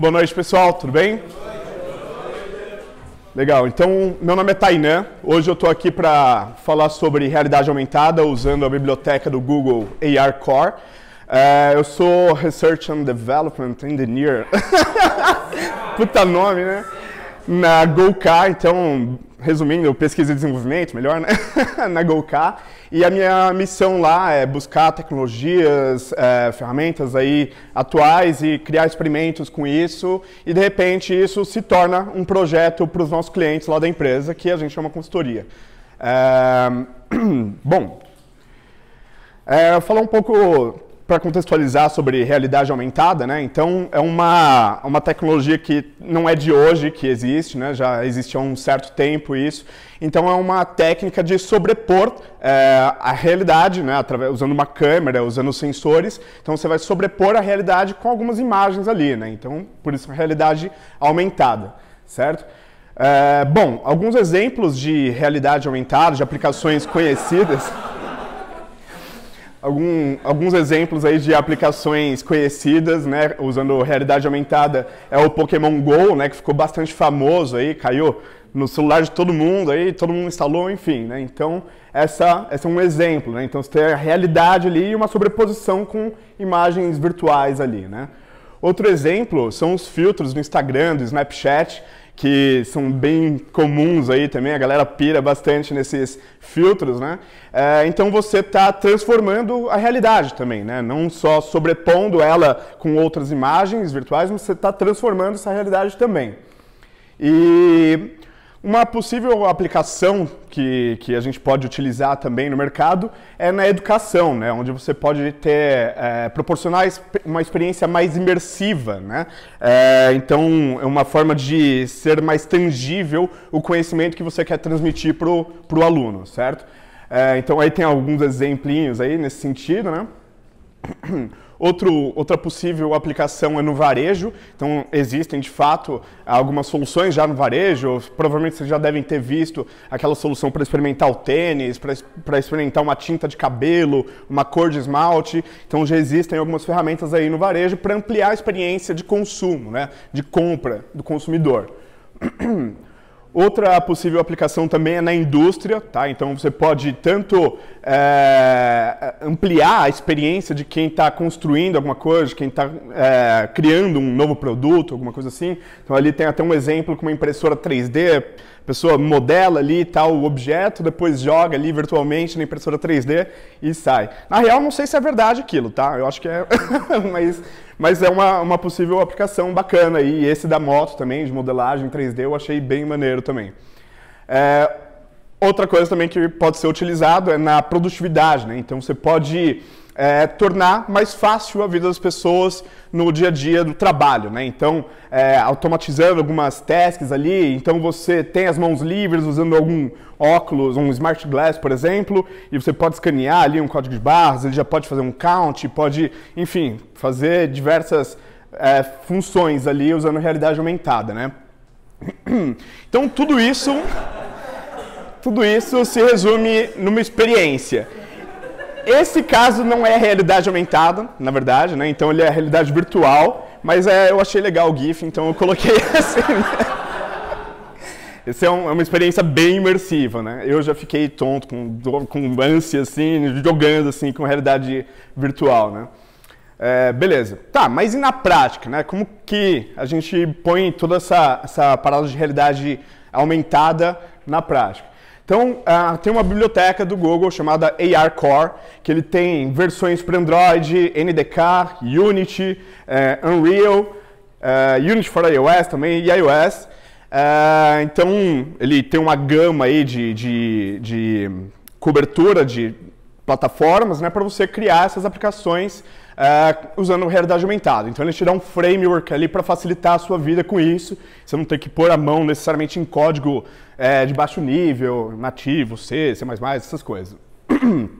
Boa noite, pessoal. Tudo bem? Legal. Então, meu nome é Tainan. Hoje eu estou aqui para falar sobre realidade aumentada usando a biblioteca do Google AR Core. É, eu sou Research and Development Engineer. Puta nome, né? Na GoK, então, resumindo, pesquisa e desenvolvimento, melhor, né? Na GoK. E a minha missão lá é buscar tecnologias, é, ferramentas aí atuais e criar experimentos com isso. E de repente isso se torna um projeto para os nossos clientes lá da empresa, que a gente chama consultoria. É, bom, é, falar um pouco para contextualizar sobre realidade aumentada, né? Então é uma, uma tecnologia que não é de hoje que existe, né? Já existe há um certo tempo isso. Então é uma técnica de sobrepor é, a realidade, né? Através, usando uma câmera, usando sensores. Então você vai sobrepor a realidade com algumas imagens ali, né? Então por isso realidade aumentada, certo? É, bom, alguns exemplos de realidade aumentada, de aplicações conhecidas. algum, alguns exemplos aí de aplicações conhecidas, né, usando realidade aumentada, é o Pokémon Go, né, que ficou bastante famoso aí, caiu no celular de todo mundo aí, todo mundo instalou, enfim, né? Então, essa, essa é um exemplo, né? Então, você tem a realidade ali e uma sobreposição com imagens virtuais ali, né? Outro exemplo são os filtros no Instagram, do Snapchat, que são bem comuns aí também, a galera pira bastante nesses filtros, né? É, então você está transformando a realidade também, né? Não só sobrepondo ela com outras imagens virtuais, mas você está transformando essa realidade também. E uma possível aplicação que, que a gente pode utilizar também no mercado é na educação, né? onde você pode ter, é, proporcionar uma experiência mais imersiva. Né? É, então, é uma forma de ser mais tangível o conhecimento que você quer transmitir para o aluno, certo? É, então, aí tem alguns exemplinhos aí nesse sentido. Né? Outro, outra possível aplicação é no varejo. Então, existem de fato algumas soluções já no varejo. Provavelmente vocês já devem ter visto aquela solução para experimentar o tênis, para experimentar uma tinta de cabelo, uma cor de esmalte. Então, já existem algumas ferramentas aí no varejo para ampliar a experiência de consumo, né? de compra do consumidor. Outra possível aplicação também é na indústria, tá? Então você pode tanto é, ampliar a experiência de quem está construindo alguma coisa, de quem está é, eh, criando um novo produto, alguma coisa assim. Então ali tem até um exemplo com uma impressora 3D, a pessoa modela ali tal o objeto, depois joga ali virtualmente na impressora 3D e sai. Na real, não sei se é verdade aquilo, tá? Eu acho que é, mas mas é uma, uma possível aplicação bacana. E esse da moto também, de modelagem 3D, eu achei bem maneiro também. É, outra coisa também que pode ser utilizado é na produtividade, né? Então você pode é, tornar mais fácil a vida das pessoas no dia a dia do trabalho, né? Então, é, automatizando algumas tasks ali, então você tem as mãos livres usando algum óculos, um smart glass, por exemplo, e você pode escanear ali um código de barras, ele já pode fazer um count, pode, enfim, fazer diversas é, funções ali usando realidade aumentada, né? Então, tudo isso, tudo isso se resume numa experiência. Esse caso não é realidade aumentada, na verdade, né? Então ele é realidade virtual, mas é, eu achei legal o GIF, então eu coloquei assim. Né? Essa é, um, é, uma experiência bem imersiva, né? Eu já fiquei tonto, com, com ânsia, assim, jogando, assim, com realidade virtual, né? É, beleza. Tá, mas e na prática, né? Como que a gente põe toda essa, essa parada de realidade aumentada na prática? Então, uh, tem uma biblioteca do Google chamada AR Core, que ele tem versões para Android, NDK, Unity, uh, Unreal, uh, Unity for iOS também e iOS. Eh, então, ele tem uma gama aí de, de, de cobertura de plataformas né, para você criar essas aplicações é, usando realidade aumentada. Então ele te dá um framework ali para facilitar a sua vida com isso. Você não tem que pôr a mão necessariamente em código é, de baixo nível, nativo, C, C++, essas coisas.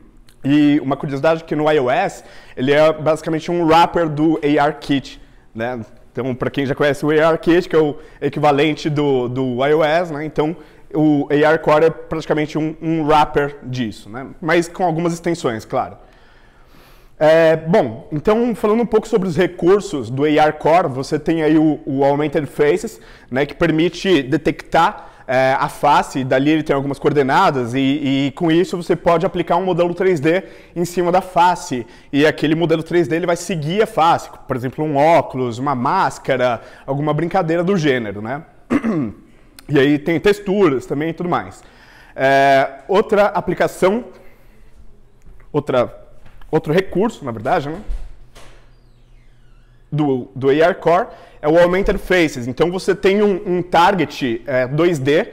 e uma curiosidade que no iOS ele é basicamente um wrapper do ARKit, né? Então, para quem já conhece o ARKit, que é o equivalente do, do iOS, né? Então, o AR Core é praticamente um, um wrapper disso, né? Mas com algumas extensões, claro. É, bom, então falando um pouco sobre os recursos do AR Core, você tem aí o, o Augmented Faces, né, que permite detectar é, a face, dali ele tem algumas coordenadas, e, e, com isso você pode aplicar um modelo 3D em cima da face. E aquele modelo 3D ele vai seguir a face, por exemplo, um óculos, uma máscara, alguma brincadeira do gênero, né? E aí tem texturas também e tudo mais. É, outra aplicação, outra outro recurso, na verdade, né? do, do AR Core é o Augmented Faces. Então você tem um, um target é, 2D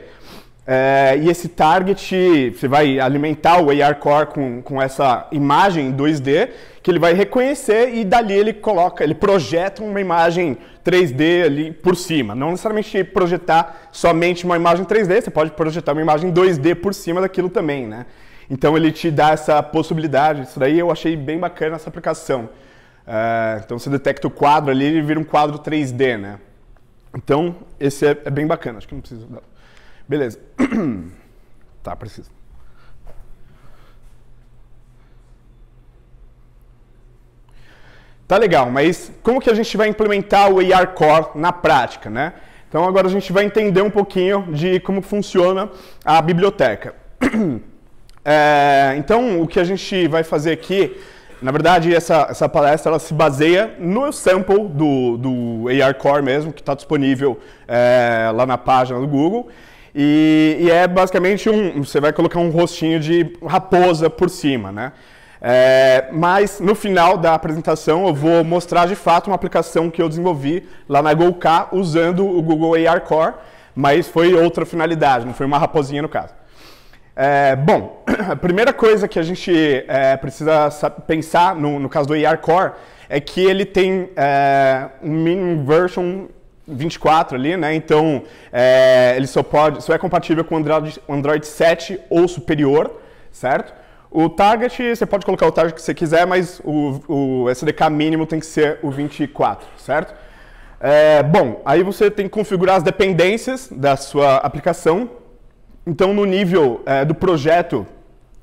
é, e esse target você vai alimentar o AR Core com, com essa imagem 2D que ele vai reconhecer e dali ele coloca, ele projeta uma imagem 3D ali por cima. Não necessariamente projetar somente uma imagem 3D, você pode projetar uma imagem 2D por cima daquilo também, né? Então ele te dá essa possibilidade. Isso daí eu achei bem bacana essa aplicação. Uh, então você detecta o quadro ali, ele vira um quadro 3D, né? Então esse é, é bem bacana. Acho que não precisa. Dar. Beleza. tá, preciso. Tá legal, mas como que a gente vai implementar o AR Core na prática, né? Então agora a gente vai entender um pouquinho de como funciona a biblioteca. É, então, o que a gente vai fazer aqui, na verdade, essa, essa palestra ela se baseia no sample do, do AR Core mesmo, que está disponível é, lá na página do Google. E, e, é basicamente um. Você vai colocar um rostinho de raposa por cima, né? É, mas no final da apresentação eu vou mostrar de fato uma aplicação que eu desenvolvi lá na GoK usando o Google AR Core, mas foi outra finalidade, não foi uma raposinha no caso. É, bom, a primeira coisa que a gente é, precisa pensar no, no, caso do AR Core é que ele tem é, um minimum version 24 ali, né? Então é, ele só pode, só é compatível com Android, Android 7 ou superior, certo? O target, você pode colocar o target que você quiser, mas o, o SDK mínimo tem que ser o 24, certo? É, bom, aí você tem que configurar as dependências da sua aplicação então, no nível é, do projeto,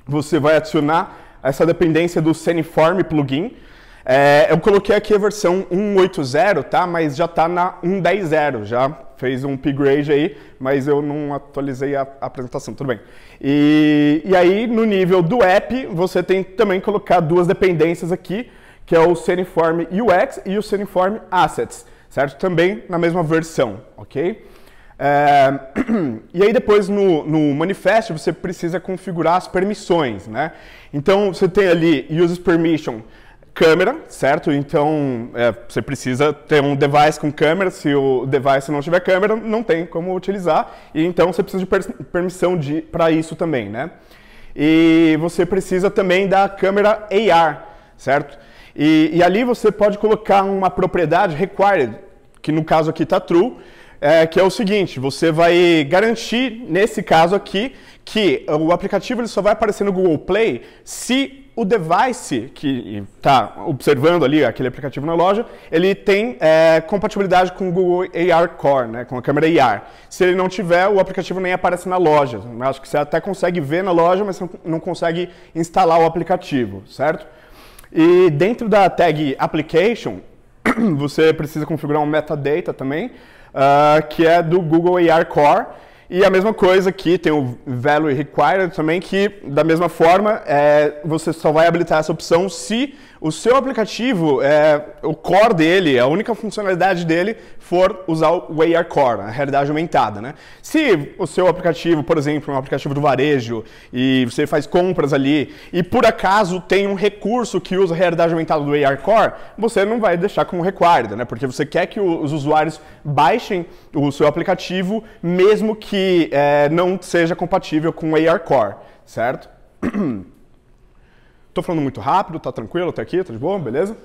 você vai adicionar essa dependência do Ceniform plugin. É, eu coloquei aqui a versão 1.8.0, tá? Mas já está na 1.10.0, já fez um upgrade aí, mas eu não atualizei a, a apresentação, tudo bem. E, e, aí, no nível do app, você tem também colocar duas dependências aqui, que é o Ceniform UX e o Ceniform Assets, certo? Também na mesma versão, ok? É, e aí depois no, no, manifesto você precisa configurar as permissões, né? Então você tem ali uses Permission câmera, certo? Então é, você precisa ter um device com câmera, se o device não tiver câmera não tem como utilizar, e então você precisa de per permissão para isso também, né? E você precisa também da câmera AR, certo? E, e ali você pode colocar uma propriedade required, que no caso aqui está true, é, que é o seguinte: você vai garantir, nesse caso aqui, que o aplicativo ele só vai aparecer no Google Play se o device que está observando ali aquele aplicativo na loja, ele tem é, compatibilidade com o Google AR Core, né, com a câmera AR. Se ele não tiver, o aplicativo nem aparece na loja. Eu acho que você até consegue ver na loja, mas não consegue instalar o aplicativo, certo? E dentro da tag application, você precisa configurar um metadata também, uh, que é do Google AR Core. E a mesma coisa aqui, tem o Value Required também, que da mesma forma é, você só vai habilitar essa opção se o seu aplicativo, é, o core dele, a única funcionalidade dele for usar o AR Core, a realidade aumentada, né? Se o seu aplicativo, por exemplo, é um aplicativo do varejo e você faz compras ali e por acaso tem um recurso que usa a realidade aumentada do AR Core, você não vai deixar como required, né? Porque você quer que os usuários baixem o seu aplicativo mesmo que é, não seja compatível com o AR Core, certo? Estou falando muito rápido, tá tranquilo até aqui, tá de boa, beleza?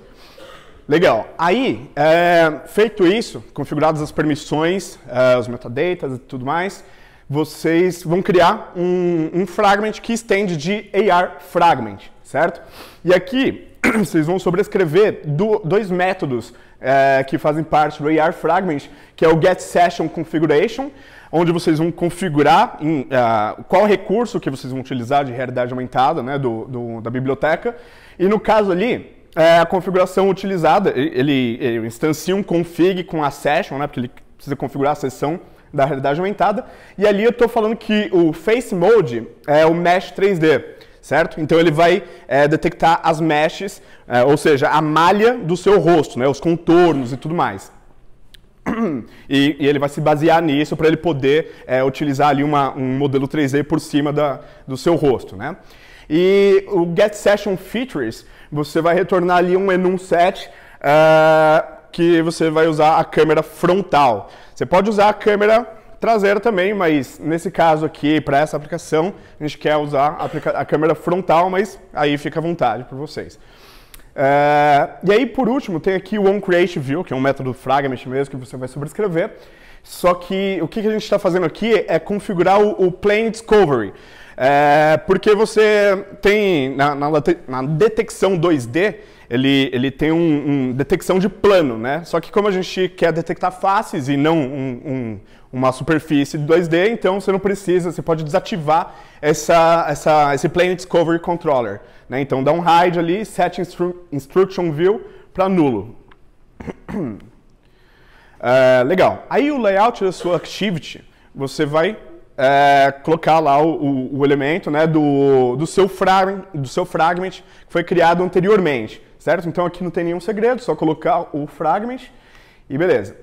Legal. Aí, é, feito isso, configuradas as permissões, é, os metadatas e tudo mais, vocês vão criar um, um fragment que estende de AR fragment, certo? E aqui vocês vão sobrescrever do, dois métodos é, que fazem parte do AR fragment, que é o get session configuration, onde vocês vão configurar em, uh, qual recurso que vocês vão utilizar de realidade aumentada, né, do, do da biblioteca. E no caso ali é, a configuração utilizada, ele, ele instancia um config com a session, né, porque ele precisa configurar a sessão da realidade aumentada, e ali eu estou falando que o Face Mode é o Mesh 3D, certo? Então ele vai é, detectar as meshes, é, ou seja, a malha do seu rosto, né, os contornos e tudo mais. E, e, ele vai se basear nisso para ele poder é, utilizar ali uma, um modelo 3D por cima da, do seu rosto, né? E o Get Session Features você vai retornar ali um enum set uh, eh, que você vai usar a câmera frontal. Você pode usar a câmera traseira também, mas nesse caso aqui, para essa aplicação, a gente quer usar a, a, câmera frontal, mas aí fica à vontade para vocês. Uh, e aí, por último, tem aqui o onCreateView, que é um método fragment mesmo que você vai sobrescrever. Só que o que a gente está fazendo aqui é configurar o, o Plane Discovery. É, porque você tem na, na, na, detecção 2D, ele, ele tem um, um, detecção de plano, né? Só que como a gente quer detectar faces e não um, um, uma superfície 2D, então você não precisa, você pode desativar essa, essa, esse Plane Discovery Controller. Né? Então dá um hide ali, set instru instruction view para nulo. É, legal. Aí o layout da sua activity, você vai é, colocar lá o, o, o, elemento né, do, do, seu fragment, do seu fragment que foi criado anteriormente, certo? Então aqui não tem nenhum segredo, só colocar o fragment e beleza.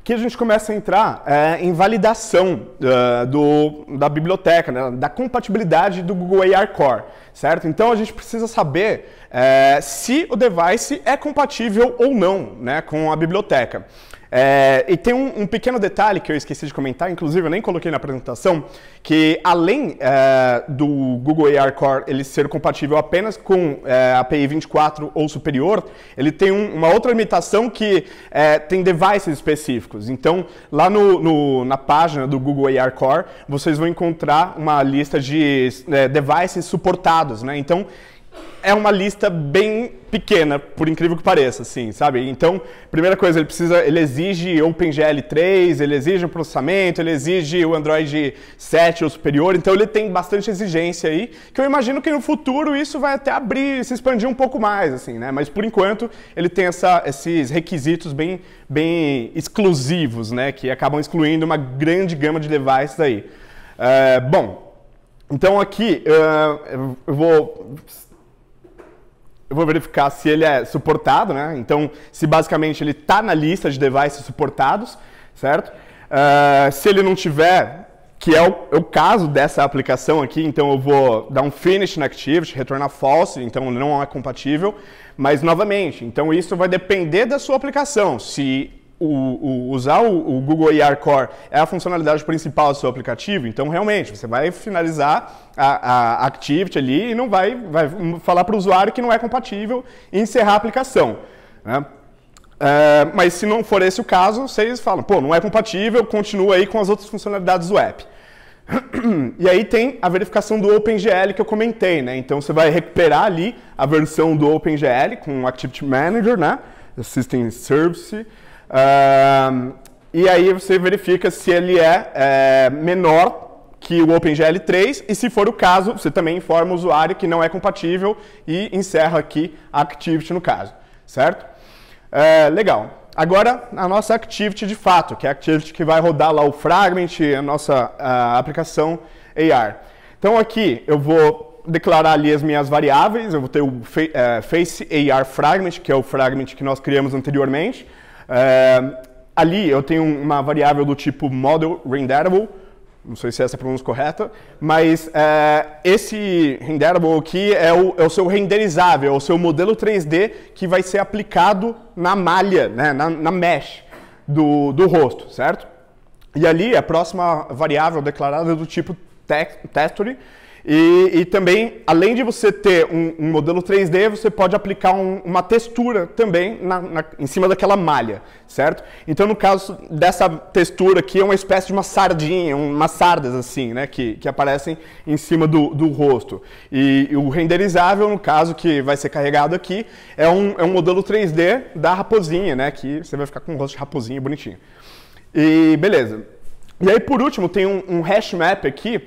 Aqui a gente começa a entrar é, em validação uh, do, da biblioteca, né, da compatibilidade do Google AR Core, certo? Então a gente precisa saber é, se o device é compatível ou não né, com a biblioteca. É, e tem um, um, pequeno detalhe que eu esqueci de comentar, inclusive eu nem coloquei na apresentação, que além é, do Google AR Core ele ser compatível apenas com é, API 24 ou superior, ele tem um, uma outra limitação que é, tem devices específicos. Então, lá no, no, na página do Google AR Core, vocês vão encontrar uma lista de é, devices suportados. Né? Então, é uma lista bem pequena, por incrível que pareça, assim, sabe? Então, primeira coisa, ele precisa, ele exige OpenGL 3, ele exige o processamento, ele exige o Android 7 ou superior, então ele tem bastante exigência aí, que eu imagino que no futuro isso vai até abrir, se expandir um pouco mais, assim, né? Mas por enquanto ele tem essa, esses requisitos bem, bem exclusivos, né? Que acabam excluindo uma grande gama de devices aí. Eh, bom, então aqui uh, eu vou eu vou verificar se ele é suportado, né? Então, se basicamente ele está na lista de devices suportados, certo? Uh, se ele não tiver, que é o, é o, caso dessa aplicação aqui, então eu vou dar um finish na Activity, retornar false, então não é compatível. Mas, novamente, então isso vai depender da sua aplicação. Se o, o, usar o, o, Google AR Core é a funcionalidade principal do seu aplicativo, então realmente você vai finalizar a, a Activity ali e não vai, vai falar para o usuário que não é compatível e encerrar a aplicação. Né? É, mas se não for esse o caso, vocês falam, pô, não é compatível, continua aí com as outras funcionalidades do app. E aí tem a verificação do OpenGL que eu comentei, né? Então você vai recuperar ali a versão do OpenGL com o Activity Manager, né? System Service, e aí você verifica se ele é, é menor que o OpenGL 3 e se for o caso, você também informa o usuário que não é compatível e encerra aqui a Activity no caso, certo? É, legal. Agora, a nossa Activity de fato, que é a Activity que vai rodar lá o Fragment, a nossa a aplicação AR. Então aqui eu vou declarar ali as minhas variáveis, eu vou ter o eh, Face AR Fragment, que é o Fragment que nós criamos anteriormente, é, ali eu tenho uma variável do tipo model renderable, não sei se essa é a pronúncia correta, mas é, esse renderable aqui é o, é o, seu renderizável, é o seu modelo 3D que vai ser aplicado na malha, né, na, na mesh do, do rosto, certo? E ali a próxima variável declarada é do tipo texture, e, e também, além de você ter um, um modelo 3D, você pode aplicar um, uma textura também na, na, em cima daquela malha, certo? Então, no caso dessa textura aqui, é uma espécie de uma sardinha, umas sardas assim, né? Que, que aparecem em cima do, do rosto. E, e o renderizável, no caso, que vai ser carregado aqui, é um, é um modelo 3D da raposinha, né? Que você vai ficar com um rosto de raposinha bonitinho. E beleza. E aí, por último, tem um, um hash map aqui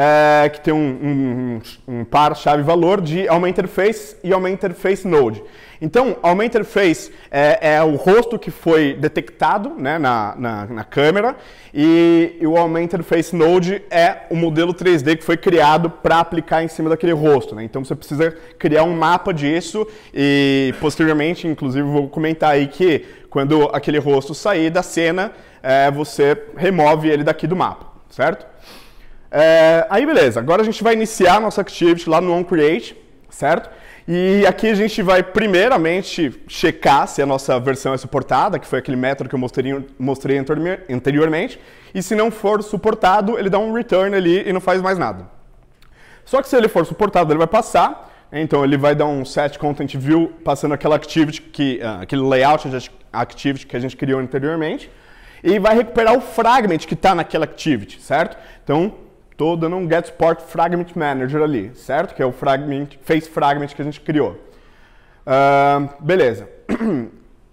é, que tem um, um, um par chave-valor de uma interface e uma interface node. Então, uma interface é, é, o rosto que foi detectado né, na, na, na, câmera e, e o uma interface node é o modelo 3D que foi criado para aplicar em cima daquele rosto. Né? Então, você precisa criar um mapa disso e, posteriormente, inclusive, vou comentar aí que quando aquele rosto sair da cena, é, você remove ele daqui do mapa, certo? É, aí beleza, agora a gente vai iniciar a nossa activity lá no OnCreate, certo? E aqui a gente vai primeiramente checar se a nossa versão é suportada, que foi aquele método que eu mostrei, mostrei anteriormente, e se não for suportado, ele dá um return ali e não faz mais nada. Só que se ele for suportado, ele vai passar, então ele vai dar um set content view passando aquela activity, que, uh, aquele layout de activity que a gente criou anteriormente, e vai recuperar o fragment que está naquela activity, certo? Então, Estou dando um getSport fragment manager ali, certo? Que é o fragment, face fragment que a gente criou. Uh, beleza.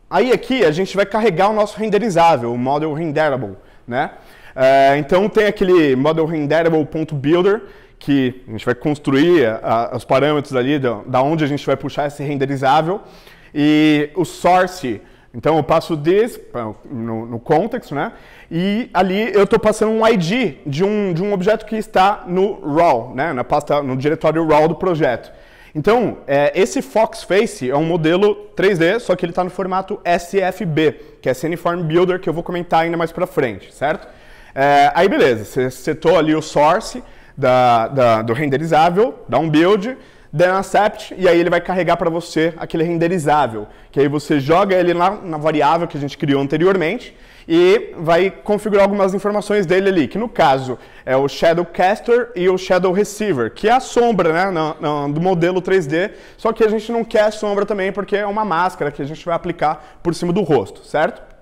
Aí aqui a gente vai carregar o nosso renderizável, o model renderable, né? Uh, então tem aquele model renderable.builder que a gente vai construir a, eh, a, os parâmetros ali da, da onde a gente vai puxar esse renderizável e o source então eu passo this no, no context, né? E ali eu estou passando um ID de um, de um objeto que está no RAW, né, na pasta, no diretório RAW do projeto. Então, é, esse Foxface é um modelo 3D, só que ele está no formato SFB, que é Cineform Builder, que eu vou comentar ainda mais para frente, certo? É, aí beleza, você setou ali o source da, da, do renderizável, dá um build, then accept, e aí ele vai carregar para você aquele renderizável, que aí você joga ele lá na variável que a gente criou anteriormente e vai configurar algumas informações dele ali, que no caso é o Shadow Caster e o Shadow Receiver, que é a sombra né, no, no, do modelo 3D, só que a gente não quer sombra também porque é uma máscara que a gente vai aplicar por cima do rosto, certo?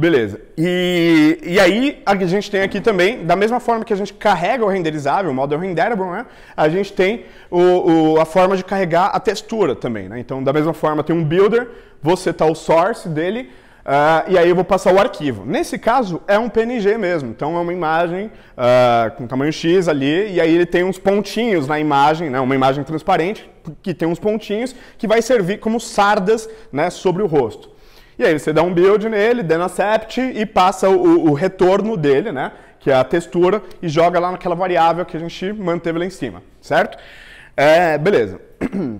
Beleza. E, e aí a gente tem aqui também, da mesma forma que a gente carrega o renderizável, o model renderable, né? A gente tem o, o, a forma de carregar a textura também, né? Então, da mesma forma, tem um builder, vou setar tá o source dele, Uh, e aí eu vou passar o arquivo. Nesse caso, é um PNG mesmo, então é uma imagem uh, com tamanho X ali, e aí ele tem uns pontinhos na imagem, né, uma imagem transparente, que tem uns pontinhos, que vai servir como sardas né, sobre o rosto. E aí você dá um build nele, dando accept e passa o, o retorno dele, né? Que é a textura, e joga lá naquela variável que a gente manteve lá em cima, certo? É, beleza.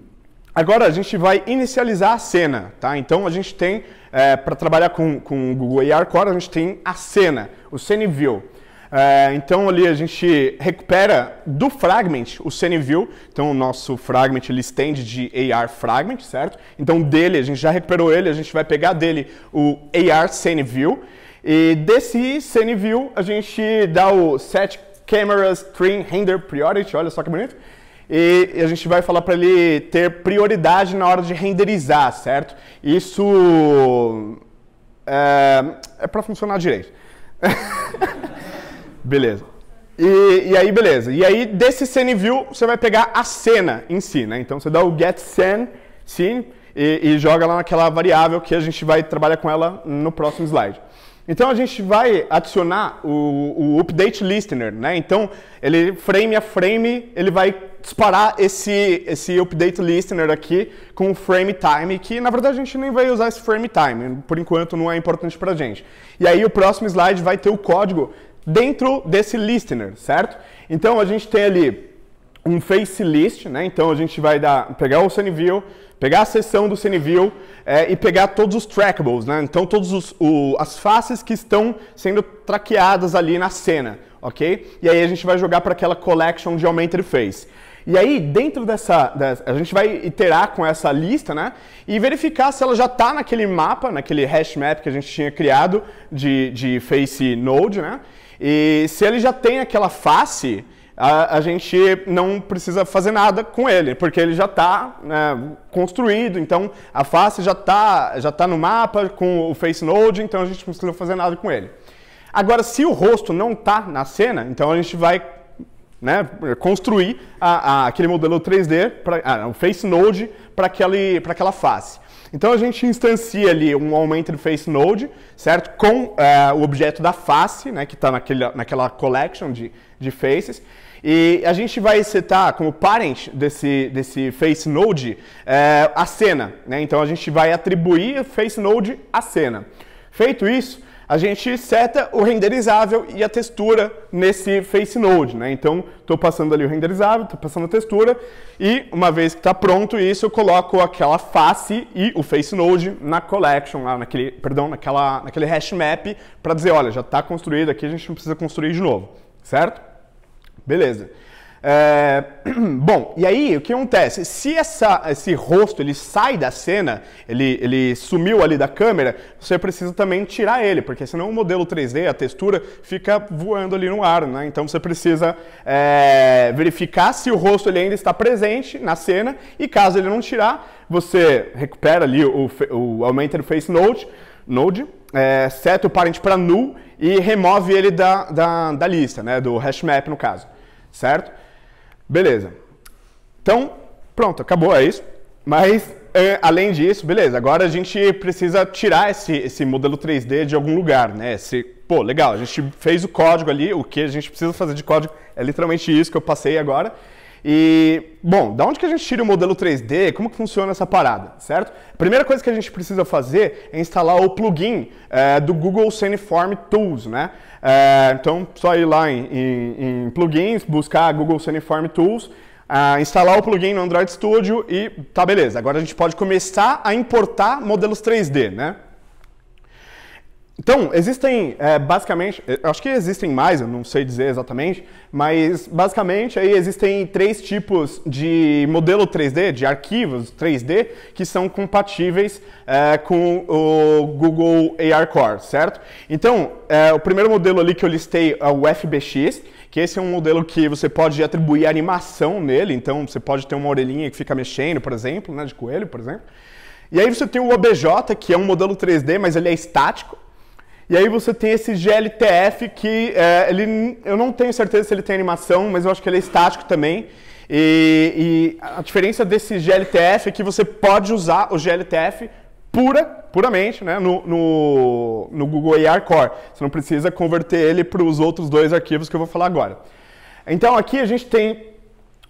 Agora a gente vai inicializar a cena, tá? Então a gente tem, é, para trabalhar com, com o Google AR Core, a gente tem a cena, o scene view. É, então ali a gente recupera do fragment o CNView, então o nosso fragment ele estende de AR fragment, certo? Então dele, a gente já recuperou ele, a gente vai pegar dele o AR CNView e desse CNView a gente dá o set camera string render priority, olha só que bonito e a gente vai falar para ele ter prioridade na hora de renderizar, certo? Isso é, é para funcionar direito. Beleza. E, e, aí, beleza. E aí, desse scene view, você vai pegar a cena em si, né? Então, você dá o get scene, scene e, e joga lá naquela variável que a gente vai trabalhar com ela no próximo slide. Então a gente vai adicionar o, o, update listener, né? Então ele frame a frame, ele vai disparar esse esse update listener aqui com o frame time, que na verdade a gente nem vai usar esse frame time, por enquanto não é importante pra gente. E aí o próximo slide vai ter o código dentro desse listener, certo? Então a gente tem ali um face list, né? Então a gente vai dar, pegar o CNView, pegar a seção do CNView é, e pegar todos os trackables, né? Então todos os, as faces que estão sendo traqueadas ali na cena, ok? E aí a gente vai jogar para aquela collection de augmented face. E aí, dentro dessa, dessa, A gente vai iterar com essa lista, né? E verificar se ela já está naquele mapa, naquele hash map que a gente tinha criado de, de face node, né? E se ele já tem aquela face, a, a, gente não precisa fazer nada com ele, porque ele já está né, construído, então a face já está já tá no mapa com o Face Node, então a gente não precisa fazer nada com ele. Agora, se o rosto não está na cena, então a gente vai né, construir a, a, aquele modelo 3D, pra, a, ah, o Face Node, para aquela face. Então a gente instancia ali um aumento do face node, certo? Com é, o objeto da face, né, que está naquela collection de, de faces. E a gente vai setar como parent desse, desse face node é, a cena. Né? Então a gente vai atribuir face node à cena. Feito isso, a gente seta o renderizável e a textura nesse face node, né? Então, estou passando ali o renderizável, estou passando a textura e uma vez que está pronto isso, eu coloco aquela face e o face node na collection, lá naquele, perdão, naquela, naquele hash map para dizer, olha, já está construído aqui, a gente não precisa construir de novo, certo? Beleza. É... Bom, e aí o que acontece? Se essa, esse rosto ele sai da cena, ele, ele sumiu ali da câmera, você precisa também tirar ele, porque senão o modelo 3D, a textura, fica voando ali no ar, né? Então você precisa é, verificar se o rosto ele ainda está presente na cena e caso ele não tirar, você recupera ali o, o Augmented Face Node, node é, seta o parente para null e remove ele da, da, da lista, né? Do hash map no caso, certo? Beleza. Então, pronto, acabou, é isso. Mas, é, além disso, beleza, agora a gente precisa tirar esse, esse modelo 3D de algum lugar, né? Esse, pô, legal, a gente fez o código ali, o que a gente precisa fazer de código é literalmente isso que eu passei agora. E, bom, da onde que a gente tira o modelo 3D? Como que funciona essa parada, certo? A primeira coisa que a gente precisa fazer é instalar o plugin é, do Google Saniform Tools, né? É, então, só ir lá em, em, em plugins, buscar Google Saniform Tools, ah, instalar o plugin no Android Studio e tá beleza. Agora a gente pode começar a importar modelos 3D, né? Então, existem é, basicamente, acho que existem mais, eu não sei dizer exatamente, mas basicamente aí existem três tipos de modelo 3D, de arquivos 3D, que são compatíveis é, com o Google AR Core, certo? Então, é, o primeiro modelo ali que eu listei é o FBX, que esse é um modelo que você pode atribuir animação nele, então você pode ter uma orelhinha que fica mexendo, por exemplo, né, de coelho, por exemplo. E aí você tem o OBJ, que é um modelo 3D, mas ele é estático, e aí você tem esse GLTF que é, ele, eu não tenho certeza se ele tem animação, mas eu acho que ele é estático também. E, e a diferença desse GLTF é que você pode usar o GLTF pura, puramente né, no, no, no Google AR Core. Você não precisa converter ele para os outros dois arquivos que eu vou falar agora. Então aqui a gente tem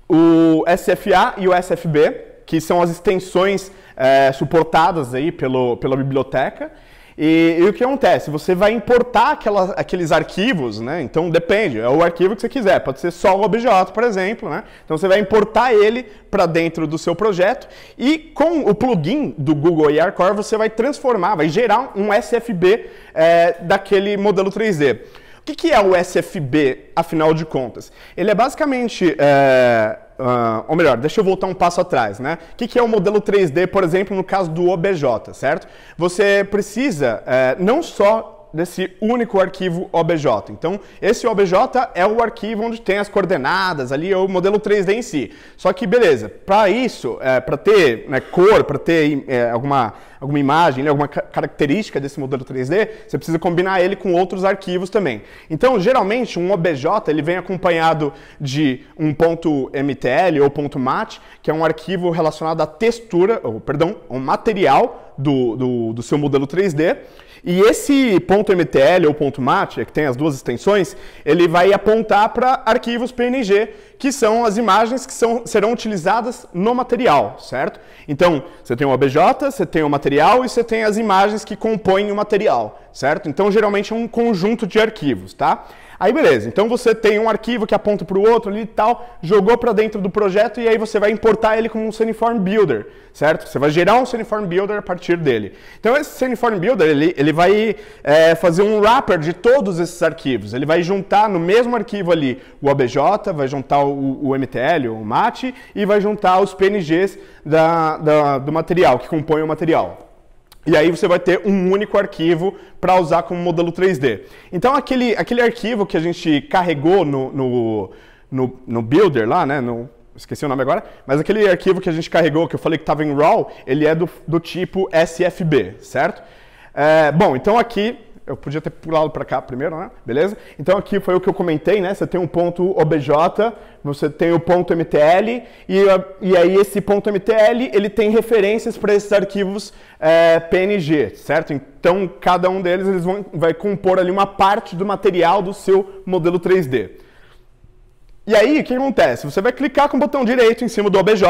o SFA e o SFB, que são as extensões é, suportadas aí pelo, pela biblioteca. E, e o que acontece? Você vai importar aquela, aqueles arquivos, né? Então depende, é o arquivo que você quiser. Pode ser só o objeto, por exemplo, né? Então você vai importar ele para dentro do seu projeto e com o plugin do Google ER Core você vai transformar, vai gerar um SFB é, daquele modelo 3D. O que, que é o SFB, afinal de contas? Ele é basicamente é, Uh, ou melhor, deixa eu voltar um passo atrás, né? O que, que, é o modelo 3D, por exemplo, no caso do OBJ, certo? Você precisa uh, não só desse único arquivo OBJ. Então, esse OBJ é o arquivo onde tem as coordenadas ali, é o modelo 3D em si. Só que, beleza, para isso, é, para ter né, cor, para ter é, alguma, alguma imagem, né, alguma característica desse modelo 3D, você precisa combinar ele com outros arquivos também. Então, geralmente, um OBJ ele vem acompanhado de um ponto .mtl ou ponto .mat, que é um arquivo relacionado à textura, ou, perdão, ao material do, do, do seu modelo 3D, e esse ponto .mtl ou ponto .mat, que tem as duas extensões, ele vai apontar para arquivos PNG que são as imagens que são, serão utilizadas no material, certo? Então, você tem o OBJ, você tem o material e você tem as imagens que compõem o material, certo? Então, geralmente é um conjunto de arquivos, tá? Aí beleza, então você tem um arquivo que aponta para o outro ali e tal, jogou para dentro do projeto e aí você vai importar ele como um Ceniform Builder, certo? Você vai gerar um Ceniform Builder a partir dele. Então esse Ceniform Builder, ele, ele vai é, fazer um wrapper de todos esses arquivos, ele vai juntar no mesmo arquivo ali o OBJ, vai juntar o o, o MTL, o mate, e vai juntar os PNGs da, da, do material, que compõem o material. E aí você vai ter um único arquivo para usar como modelo 3D. Então aquele, aquele arquivo que a gente carregou no, no, no, no builder lá, né? No, esqueci o nome agora, mas aquele arquivo que a gente carregou, que eu falei que estava em RAW, ele é do, do tipo SFB, certo? É, bom, então aqui eu podia ter pulado para cá primeiro, né? Beleza? Então aqui foi o que eu comentei, né? Você tem um ponto OBJ, você tem o ponto MTL e, e aí esse ponto MTL ele tem referências para esses arquivos é, PNG, certo? Então cada um deles eles vão, vai compor ali uma parte do material do seu modelo 3D. E aí o que acontece? Você vai clicar com o botão direito em cima do OBJ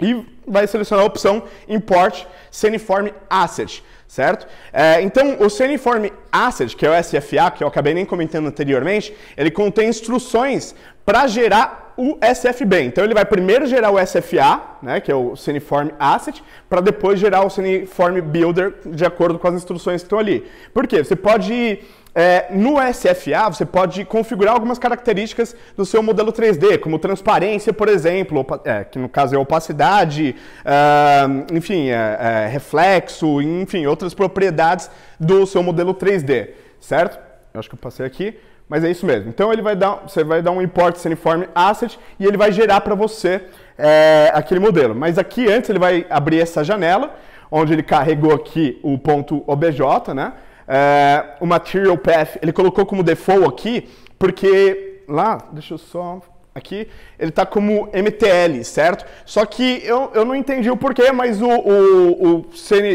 e vai selecionar a opção Import Ceniform Asset, certo? É, então, o Ceniform Asset, que é o SFA, que eu acabei nem comentando anteriormente, ele contém instruções para gerar o SFB. Então ele vai primeiro gerar o SFA, né, que é o Cineform Asset, para depois gerar o Cineform Builder de acordo com as instruções que estão ali. Por quê? Você pode é, no SFA, você pode configurar algumas características do seu modelo 3D, como transparência, por exemplo, é, que no caso é opacidade, uh, enfim, é, é, reflexo, enfim, outras propriedades do seu modelo 3D, certo? Eu acho que eu passei aqui. Mas é isso mesmo. Então ele vai dar, você vai dar um import uniform asset e ele vai gerar para você é, aquele modelo. Mas aqui antes ele vai abrir essa janela, onde ele carregou aqui o ponto OBJ, né? É, o material path ele colocou como default aqui, porque lá, deixa eu só Aqui ele está como MTL, certo? Só que eu, eu não entendi o porquê, mas o, o, o,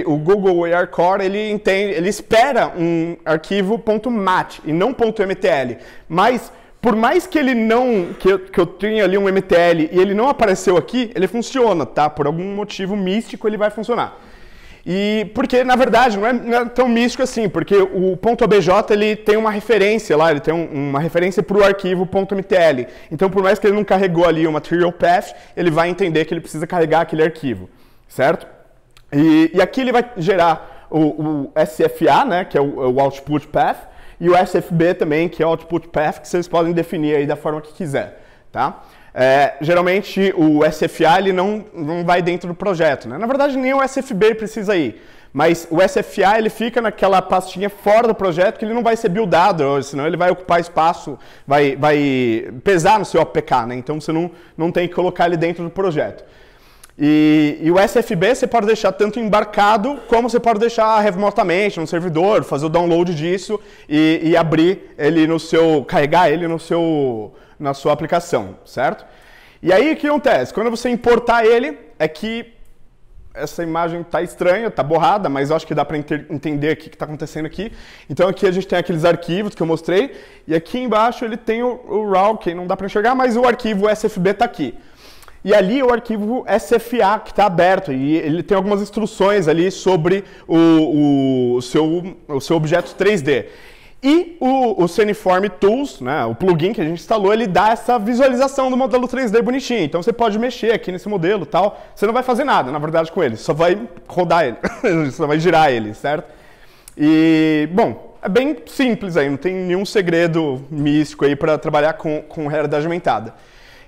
o Google AR Core ele entende, ele espera um arquivo .mat e não .mtl. Mas por mais que ele não, que eu, que eu tenha ali um MTL e ele não apareceu aqui, ele funciona, tá? Por algum motivo místico ele vai funcionar. E porque, na verdade, não é, não é, tão místico assim, porque o .obj ele tem uma referência lá, ele tem um, uma referência para o arquivo .mtl. Então, por mais que ele não carregou ali o material path, ele vai entender que ele precisa carregar aquele arquivo, certo? E, e aqui ele vai gerar o, o SFA, né, que é o, o output path, e o SFB também, que é o output path, que vocês podem definir aí da forma que quiser. Tá? É, geralmente o SFA ele não, não vai dentro do projeto. Né? Na verdade, nem o SFB precisa ir. Mas o SFA ele fica naquela pastinha fora do projeto que ele não vai ser buildado, senão ele vai ocupar espaço, vai, vai pesar no seu APK, né? Então você não, não tem que colocar ele dentro do projeto. E, e, o SFB você pode deixar tanto embarcado como você pode deixar remotamente no servidor, fazer o download disso e, e abrir ele no seu, carregar ele no seu na sua aplicação, certo? E aí o que acontece? Quando você importar ele, é que essa imagem está estranha, está borrada, mas eu acho que dá para entender o que está acontecendo aqui. Então aqui a gente tem aqueles arquivos que eu mostrei, e aqui embaixo ele tem o, o RAW, que não dá para enxergar, mas o arquivo SFB está aqui. E ali o arquivo SFA que está aberto, e ele tem algumas instruções ali sobre o, o, o, seu, o seu objeto 3D. E o, o Ceniform Tools, né, o plugin que a gente instalou, ele dá essa visualização do modelo 3D bonitinho. Então você pode mexer aqui nesse modelo tal. Você não vai fazer nada, na verdade, com ele. Só vai rodar ele. só vai girar ele, certo? E, bom, é bem simples aí. Não tem nenhum segredo místico aí para trabalhar com, com realidade aumentada.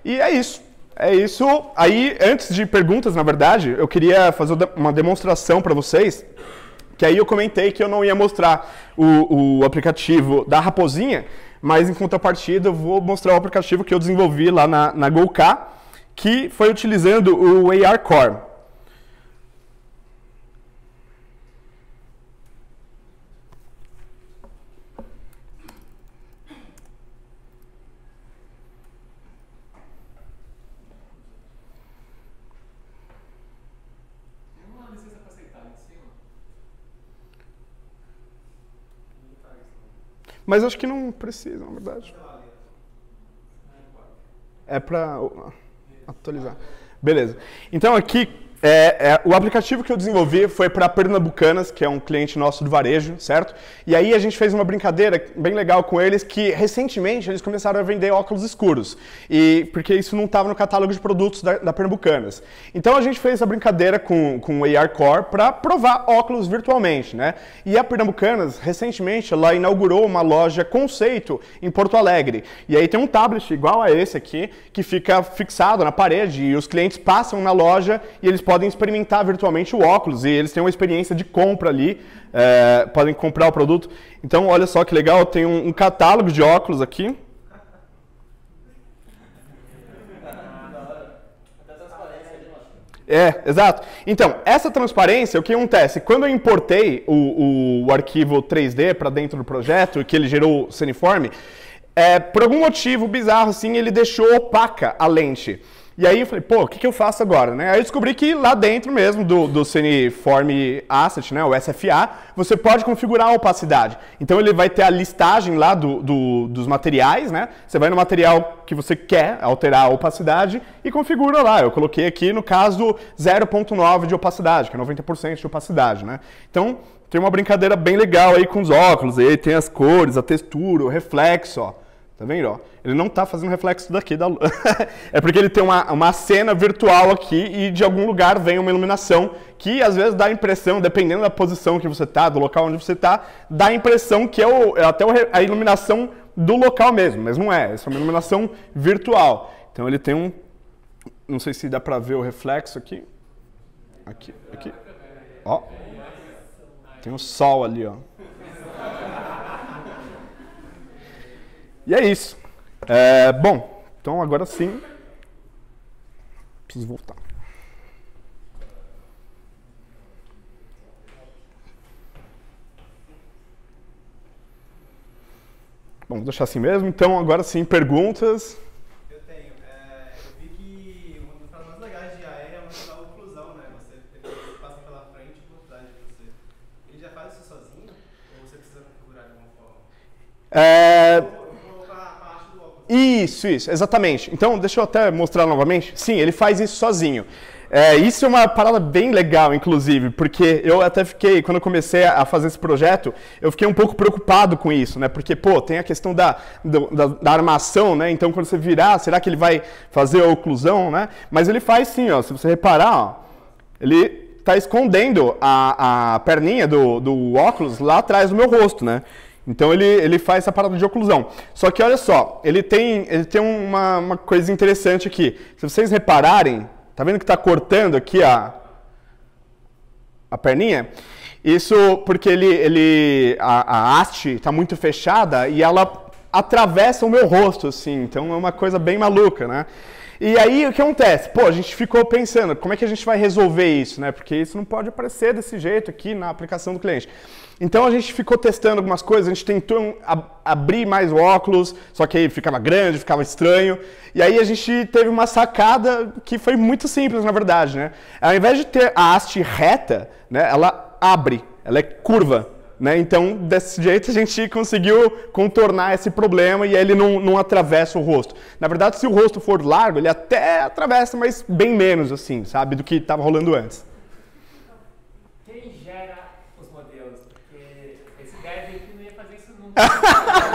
E é isso. É isso. Aí, antes de perguntas, na verdade, eu queria fazer uma demonstração para vocês que aí eu comentei que eu não ia mostrar o, o aplicativo da Raposinha, mas em contrapartida eu vou mostrar o aplicativo que eu desenvolvi lá na, na GoK, que foi utilizando o AR Core. Mas acho que não precisa, na verdade. É para atualizar. Beleza. Então aqui é, é, o aplicativo que eu desenvolvi foi para Pernambucanas, que é um cliente nosso do varejo, certo? E aí a gente fez uma brincadeira bem legal com eles que recentemente eles começaram a vender óculos escuros e porque isso não estava no catálogo de produtos da, da, Pernambucanas. Então a gente fez a brincadeira com, com o AR Core para provar óculos virtualmente, né? E a Pernambucanas recentemente ela inaugurou uma loja conceito em Porto Alegre. E aí tem um tablet igual a esse aqui que fica fixado na parede e os clientes passam na loja e eles podem podem experimentar virtualmente o óculos e eles têm uma experiência de compra ali, é, podem comprar o produto. Então, olha só que legal, tem um, um catálogo de óculos aqui. É, exato. Então, essa transparência, o que acontece? Quando eu importei o, o arquivo 3D para dentro do projeto, que ele gerou o Ceniform, é, por algum motivo bizarro assim, ele deixou opaca a lente. E aí eu falei, pô, o que, que eu faço agora? Né? Aí eu descobri que lá dentro mesmo do, do CineForm Asset, né, o SFA, você pode configurar a opacidade. Então ele vai ter a listagem lá do, do, dos materiais, né? Você vai no material que você quer alterar a opacidade e configura lá. Eu coloquei aqui, no caso, 0.9 de opacidade, que é 90% de opacidade, né? Então tem uma brincadeira bem legal aí com os óculos, aí tem as cores, a textura, o reflexo, ó. Tá vendo, ó? Ele não tá fazendo reflexo daqui da luz. é porque ele tem uma, uma cena virtual aqui e de algum lugar vem uma iluminação que às vezes dá a impressão, dependendo da posição que você tá, do local onde você tá, dá a impressão que é, o, é até a iluminação do local mesmo, mas não é. Essa é uma iluminação virtual. Então ele tem um... Não sei se dá pra ver o reflexo aqui. Aqui, aqui. Ó. Tem o um sol ali, ó. E é isso. É, bom, então agora sim. Preciso voltar. Bom, vou deixar assim mesmo. Então agora sim, perguntas. Isso, isso, exatamente. Então, deixa eu até mostrar novamente. Sim, ele faz isso sozinho. É, isso é uma parada bem legal, inclusive, porque eu até fiquei, quando eu comecei a fazer esse projeto, eu fiquei um pouco preocupado com isso, né? Porque, pô, tem a questão da, da, da armação, né? Então, quando você virar, será que ele vai fazer a oclusão, né? Mas ele faz sim, ó. Se você reparar, ó, ele está escondendo a, a perninha do, do óculos lá atrás do meu rosto, né? Então ele, ele faz essa parada de oclusão. Só que olha só, ele tem, ele tem uma, uma coisa interessante aqui. Se vocês repararem, tá vendo que está cortando aqui a, a perninha? Isso porque ele, ele a, a haste está muito fechada e ela atravessa o meu rosto, assim. Então é uma coisa bem maluca, né? E aí o que acontece? Pô, a gente ficou pensando, como é que a gente vai resolver isso, né? Porque isso não pode aparecer desse jeito aqui na aplicação do cliente. Então a gente ficou testando algumas coisas, a gente tentou ab abrir mais o óculos, só que aí ficava grande, ficava estranho. E aí a gente teve uma sacada que foi muito simples, na verdade, né? Ao invés de ter a haste reta, né, ela abre, ela é curva. Né? Então, desse jeito, a gente conseguiu contornar esse problema e ele não, não atravessa o rosto. Na verdade, se o rosto for largo, ele até atravessa, mas bem menos, assim, sabe, do que estava rolando antes.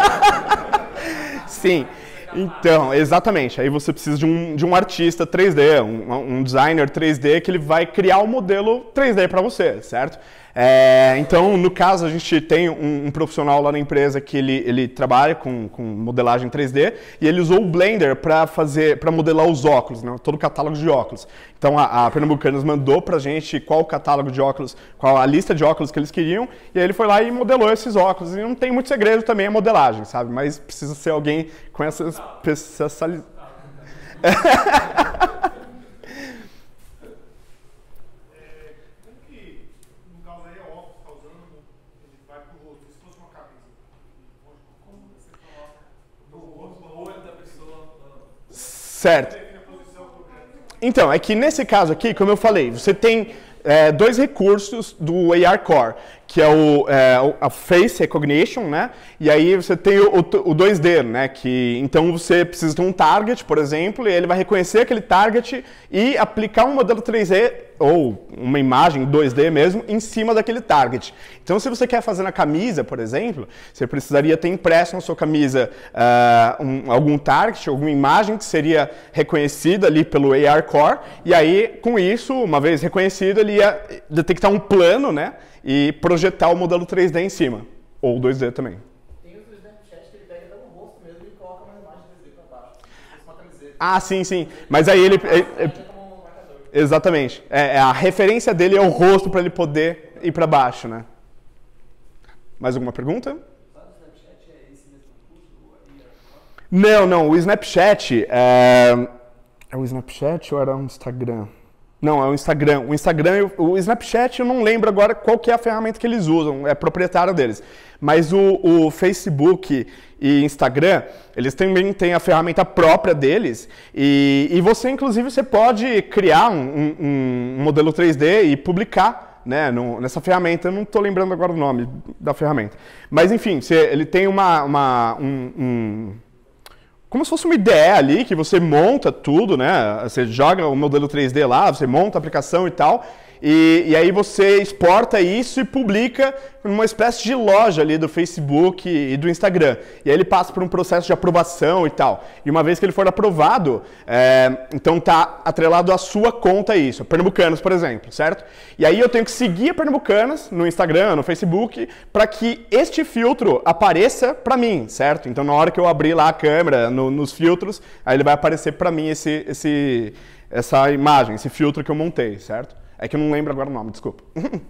Sim. Então, exatamente. Aí você precisa de um, de um artista 3D, um, um designer 3D que ele vai criar o um modelo 3D para você, certo? É, então, no caso, a gente tem um, um, profissional lá na empresa que ele, ele trabalha com, com modelagem 3D e ele usou o Blender para fazer, para modelar os óculos, né? todo o catálogo de óculos. Então, a, a Pernambucanas mandou para a gente qual o catálogo de óculos, qual a lista de óculos que eles queriam e aí ele foi lá e modelou esses óculos. E não tem muito segredo também a modelagem, sabe? Mas precisa ser alguém com essas... Tá. Tá. Certo. Então, é que nesse caso aqui, como eu falei, você tem é, dois recursos do AR Core, que é, o, é, a face recognition, né? E aí você tem o, o, 2D, né? Que então você precisa de um target, por exemplo, e ele vai reconhecer aquele target e aplicar um modelo 3D ou uma imagem 2D mesmo em cima daquele target. Então, se você quer fazer na camisa, por exemplo, você precisaria ter impresso na sua camisa uh, um, algum target, alguma imagem que seria reconhecida ali pelo AR Core, e aí com isso, uma vez reconhecido, ele ia detectar um plano, né? E projetar o modelo 3D em cima, ou 2D também. Tem Snapchat que ele rosto mesmo e coloca uma imagem 3D baixo. Ah, sim, sim. Mas aí ele. É, é, exatamente. É, a referência dele é o rosto para ele poder ir para baixo, né? Mais alguma pergunta? É é não, não. O Snapchat é. É o Snapchat ou era um Instagram? Não, é o Instagram. O Instagram, o Snapchat, eu não lembro agora qual que é a ferramenta que eles usam, é proprietário deles. Mas o, o Facebook e Instagram, eles também têm a ferramenta própria deles. E, e você, inclusive, você pode criar um, um, um modelo 3D e publicar né, no, nessa ferramenta, eu não estou lembrando agora o nome da ferramenta. Mas enfim, você, ele tem uma, uma um, um, como se fosse uma ideia ali que você monta tudo, né? Você joga o modelo 3D lá, você monta a aplicação e tal, e, e, aí você exporta isso e publica numa espécie de loja ali do Facebook e, e do Instagram. E aí ele passa por um processo de aprovação e tal. E uma vez que ele for aprovado, é, então tá atrelado à sua conta isso. Pernambucanas, por exemplo, certo? E aí eu tenho que seguir a Pernambucanas no Instagram, no Facebook, para que este filtro apareça para mim, certo? Então na hora que eu abrir lá a câmera, no, nos filtros, aí ele vai aparecer para mim esse, esse, essa imagem, esse filtro que eu montei, certo? É que eu não lembro agora o nome, desculpa.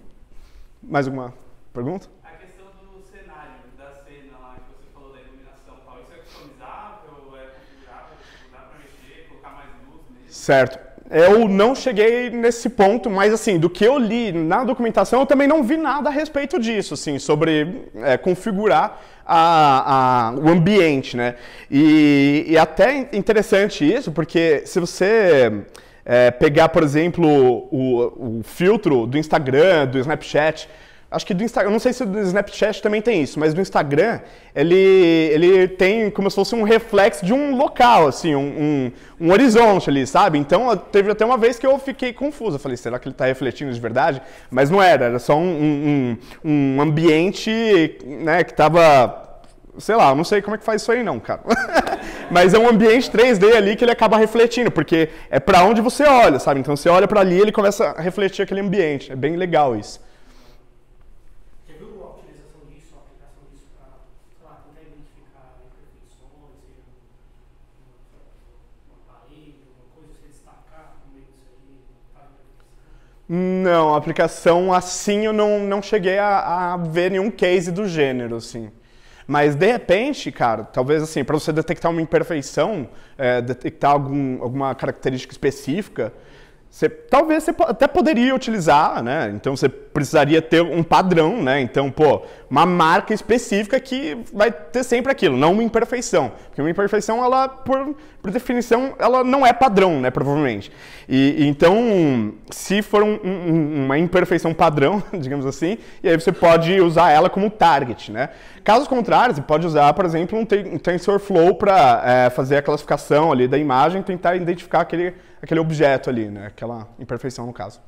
Mais alguma pergunta? A questão do cenário, da cena lá que você falou da iluminação tal, isso é customizável, é configurável, dá para mexer, colocar mais luz nele? Certo eu não cheguei nesse ponto, mas assim, do que eu li na documentação, eu também não vi nada a respeito disso, assim, sobre é, configurar a, a, o ambiente, né? E, e até interessante isso, porque se você é, pegar, por exemplo, o, o, filtro do Instagram, do Snapchat. Acho que do Instagram, não sei se do Snapchat também tem isso, mas do Instagram ele, ele tem como se fosse um reflexo de um local, assim, um, um, um horizonte ali, sabe? Então teve até uma vez que eu fiquei confuso. Eu falei, será que ele está refletindo de verdade? Mas não era, era só um, um, um ambiente né, que estava Sei lá, eu não sei como é que faz isso aí não, cara. Mas é um ambiente 3D ali que ele acaba refletindo, porque é para onde você olha, sabe? Então você olha para ali e ele começa a refletir aquele ambiente. É bem legal isso. Não, aplicação assim eu não, não cheguei a, a ver nenhum case do gênero, assim. Mas de repente, cara, talvez assim, para você detectar uma imperfeição, é, detectar algum, alguma característica específica, você, talvez você até poderia utilizar, né? Então você precisaria ter um padrão, né? Então, pô, uma marca específica que vai ter sempre aquilo, não uma imperfeição. Porque uma imperfeição, ela, por, por definição, ela não é padrão, né? Provavelmente. E, então, se for um, um, uma imperfeição padrão, digamos assim, e aí você pode usar ela como target, né? Caso contrário, você pode usar, por exemplo, um TensorFlow para é, fazer a classificação ali da imagem, tentar identificar aquele, aquele objeto ali, né? Aquela imperfeição no caso.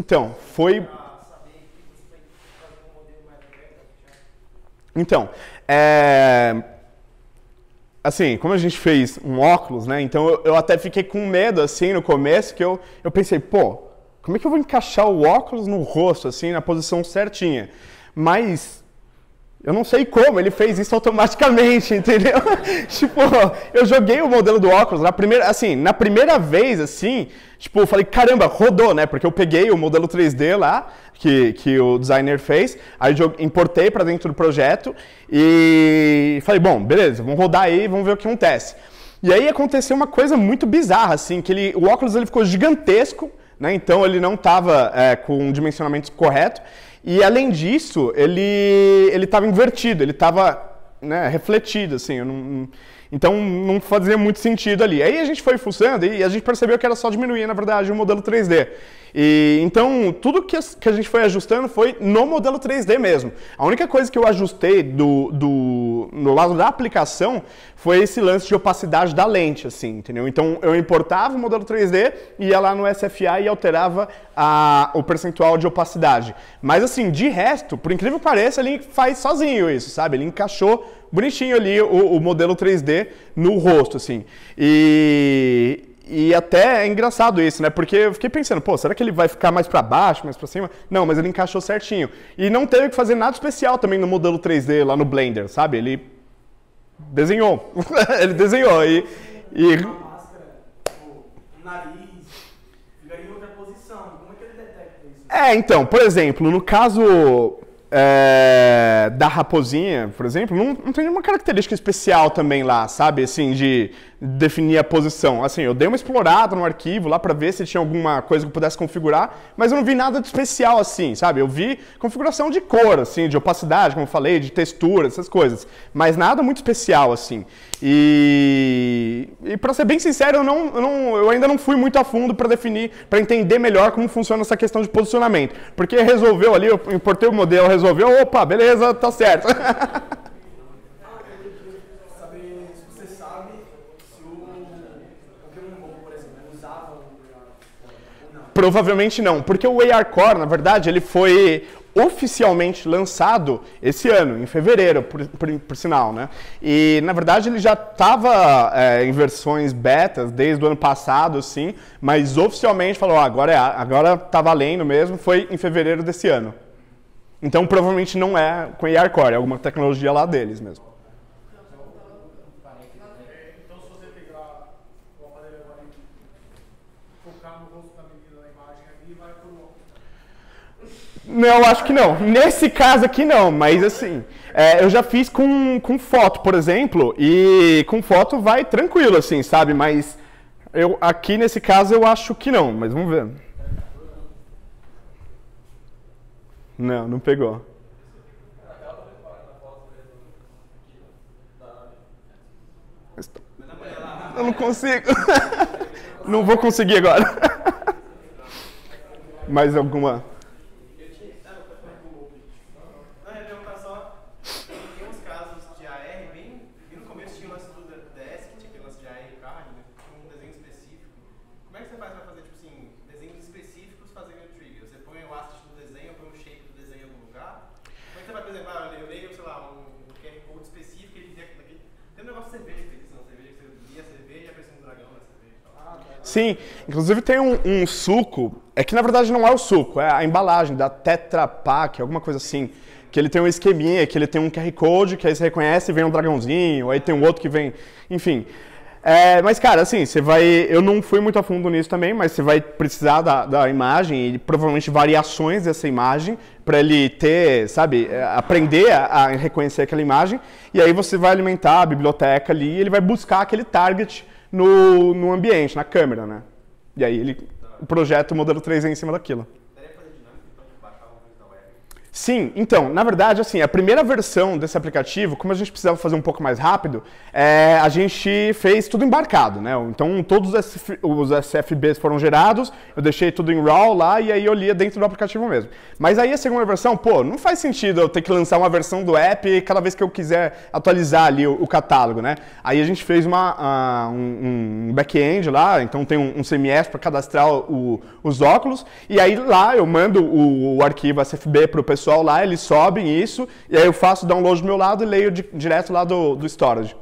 Então, foi. Então, é... assim, como a gente fez um óculos, né? Então eu, eu, até fiquei com medo, assim, no começo, que eu, eu pensei, pô, como é que eu vou encaixar o óculos no rosto, assim, na posição certinha? Mas eu não sei como, ele fez isso automaticamente, entendeu? tipo, eu joguei o modelo do óculos na primeira, assim, na primeira vez, assim, Tipo, eu falei, caramba, rodou, né? Porque eu peguei o modelo 3D lá, que, que o designer fez, aí eu importei para dentro do projeto e falei, bom, beleza, vamos rodar aí, vamos ver o que acontece. E aí aconteceu uma coisa muito bizarra, assim, que ele, o óculos ele ficou gigantesco, né? Então ele não estava é, com um dimensionamento correto. E além disso, ele ele estava invertido, ele estava né, refletido, assim. Eu não, então não fazia muito sentido ali. Aí a gente foi fuçando e a gente percebeu que era só diminuir, na verdade, o modelo 3D. E, então, tudo que a gente foi ajustando foi no modelo 3D mesmo. A única coisa que eu ajustei do, do, no lado da aplicação foi esse lance de opacidade da lente, assim, entendeu? Então, eu importava o modelo 3D, ia lá no SFA e alterava a, o percentual de opacidade. Mas, assim, de resto, por incrível que pareça, ele faz sozinho isso, sabe? Ele encaixou bonitinho ali o, o modelo 3D no rosto, assim. E, e até é engraçado isso, né? Porque eu fiquei pensando, pô, será que ele vai ficar mais para baixo, mais para cima? Não, mas ele encaixou certinho. E não teve que fazer nada especial também no modelo 3D lá no Blender, sabe? Ele desenhou. ele desenhou e e o tipo, nariz em outra posição. Como é que ele detecta isso? É, então, por exemplo, no caso é, da raposinha, por exemplo, não, não, tem nenhuma característica especial também lá, sabe? Assim, de definir a posição. Assim, eu dei uma explorada no arquivo lá para ver se tinha alguma coisa que eu pudesse configurar, mas eu não vi nada de especial assim, sabe? Eu vi configuração de cor, assim, de opacidade, como eu falei, de textura, essas coisas, mas nada muito especial assim. E, e para ser bem sincero, eu, não, eu, não, eu ainda não fui muito a fundo para definir, para entender melhor como funciona essa questão de posicionamento, porque resolveu ali, eu importei o modelo, resolveu, opa, beleza, tá certo. Provavelmente não, porque o AR Core, na verdade, ele foi oficialmente lançado esse ano, em fevereiro, por, por, por sinal, né? E na verdade ele já estava é, em versões betas desde o ano passado, sim, mas oficialmente falou, ah, agora é, agora tá valendo mesmo, foi em fevereiro desse ano. Então provavelmente não é com AR Core, é alguma tecnologia lá deles mesmo. Tá? não, acho que não. Nesse caso aqui não, mas assim, é, eu já fiz com, com foto, por exemplo, e com foto vai tranquilo, assim, sabe? Mas eu aqui nesse caso eu acho que não, mas vamos ver. Não, não pegou. Eu não consigo. Não vou conseguir agora. Mais alguma Sim, inclusive tem um, um, suco, é que na verdade não é o suco, é a embalagem da Tetra Pak, alguma coisa assim, que ele tem um esqueminha, que ele tem um QR Code, que aí você reconhece e vem um dragãozinho, aí tem um outro que vem, enfim. É, mas cara, assim, você vai, eu não fui muito a fundo nisso também, mas você vai precisar da, da imagem e provavelmente variações dessa imagem para ele ter, sabe, é, aprender a, a reconhecer aquela imagem, e aí você vai alimentar a biblioteca ali e ele vai buscar aquele target no, no ambiente, na câmera, né? E aí ele projeta o modelo 3D é em cima daquilo. Sim, então, na verdade, assim, a primeira versão desse aplicativo, como a gente precisava fazer um pouco mais rápido, é, a gente fez tudo embarcado, né? Então, todos os, SFBs foram gerados, eu deixei tudo em RAW lá e aí eu lia dentro do aplicativo mesmo. Mas aí a segunda versão, pô, não faz sentido eu ter que lançar uma versão do app cada vez que eu quiser atualizar ali o, o catálogo, né? Aí a gente fez uma, uh, um, um back-end lá, então tem um, um CMS para cadastrar o, os óculos, e aí lá eu mando o, o arquivo SFB para o pessoal pessoal lá, eles sobem isso, e aí eu faço download do meu lado e leio de, direto lá do, do storage.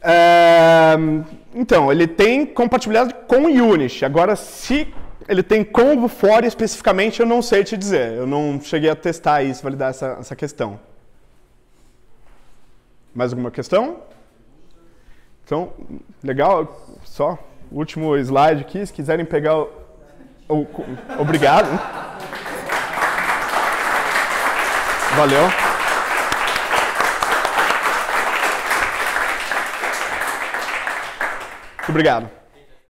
É, então, ele tem compatibilidade com Unity. Agora, se ele tem com o fora especificamente, eu não sei te dizer. Eu não cheguei a testar isso, validar essa, essa questão. Mais alguma questão? Então, legal, só último slide aqui, se quiserem pegar o. o... Obrigado. Valeu. Muito obrigado.